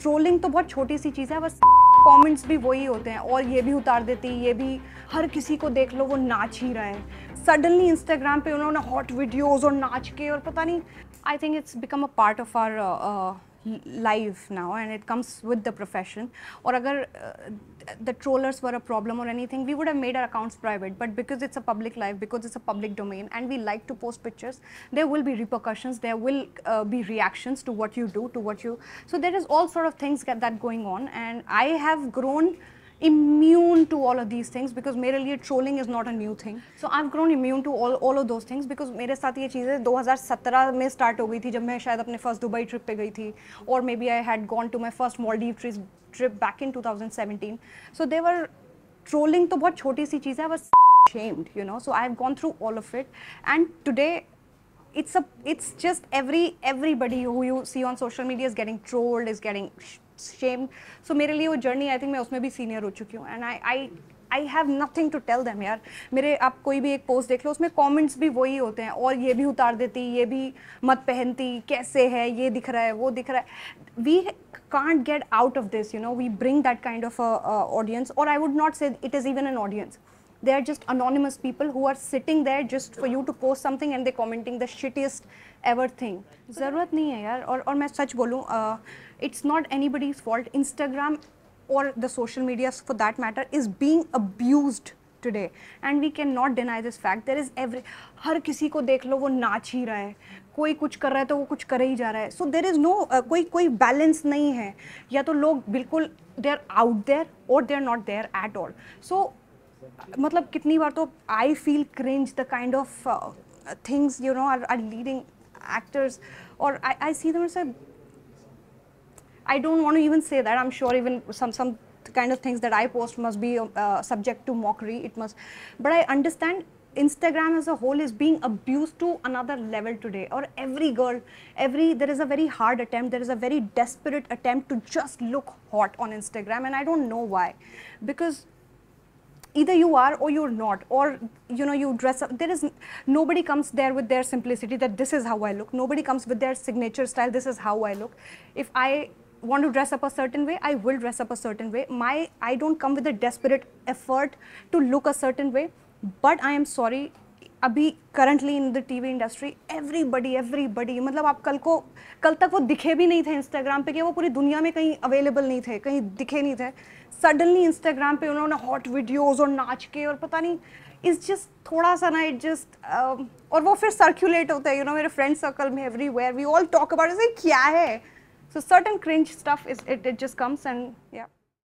Trolling तो बहुत छोटी सी चीज़ है बस कमेंट्स भी वही होते हैं और ये भी उतार देती ये भी हर किसी को देख लो वो नाच ही रहा है सडनली इंस्टाग्राम पे उन्होंने हॉट वीडियोज़ और नाच के और पता नहीं I think it's become a part of our live now and it comes with the profession or agar uh, the trollers were a problem or anything we would have made our accounts private but because it's a public life because it's a public domain and we like to post pictures there will be repercussions there will uh, be reactions to what you do to what you so there is all sort of things that, that going on and i have grown immune to all of these things because मेरे लिए trolling is not a new thing. So I've grown immune to all all of those things because मेरे साथ ye cheeze 2017 में start हो गई थी जब मैं शायद अपने first Dubai trip pe gayi thi or maybe I had gone to my first Maldives trip trip back 2017. So they were trolling to बहुत छोटी सी चीज़ I was shamed you know so i have gone through all of it and today it's a it's just every everybody who you see on social media is getting trolled is getting shame so मेरे लिए वो journey I think मैं उसमें भी senior हो चुकी हूँ and I I I have nothing to tell them यार मेरे आप कोई भी एक पोस्ट देख लो उसमें कॉमेंट्स भी वही होते हैं और ये भी उतार देती ये भी मत पहनती कैसे है ये दिख रहा है वो दिख रहा है we can't get out of this you know we bring that kind of audience और I would not say it is even an audience they are just anonymous people who are sitting there just for you to post something and they commenting the shittiest ever thing जरूरत नहीं है यार और और मैं सच बोलूँ it's not anybody's fault Instagram और the social media for that matter is being abuse today and we can not deny this fact there is every हर किसी को देख लो वो नाच ही रहा है कोई कुछ कर रहा है तो वो कुछ कर ही जा रहा है सो देर इज़ नो कोई कोई बैलेंस नहीं है या तो लोग बिल्कुल दे आर आउट देयर और they are not there at all so मतलब कितनी बार तो I feel cringe the kind of things you know are are leading actors or I, see them and say I don't want to even say that I'm sure even some some kind of things that I post must be uh, subject to mockery it must but I understand Instagram as a whole is being abused to another level today or every girl every there is a very hard attempt there is a very desperate attempt to just look hot on Instagram and I don't know why because either you are or you're not or you know you dress up there is nobody comes there with their simplicity that this is how i look nobody comes with their signature style this is how i look if i want to dress up a certain way i will dress up a certain way my i don't come with a desperate effort to look a certain way but i am sorry अभी currently in the TV industry everybody everybody मतलब आप कल को कल तक वो दिखे भी नहीं थे इंस्टाग्राम पे कि वो पूरी दुनिया में कहीं अवेलेबल नहीं थे कहीं दिखे नहीं थे सडनली इंस्टाग्राम पे उन्होंने हॉट वीडियोज और नाच के और पता नहीं इज जस्ट थोड़ा सा ना इट जस्ट um, और वो फिर सर्क्यूलेट होता है यू नो मेरे फ्रेंड सर्कल में everywhere we all talk about क्या है so certain cringe stuff is it it just comes and या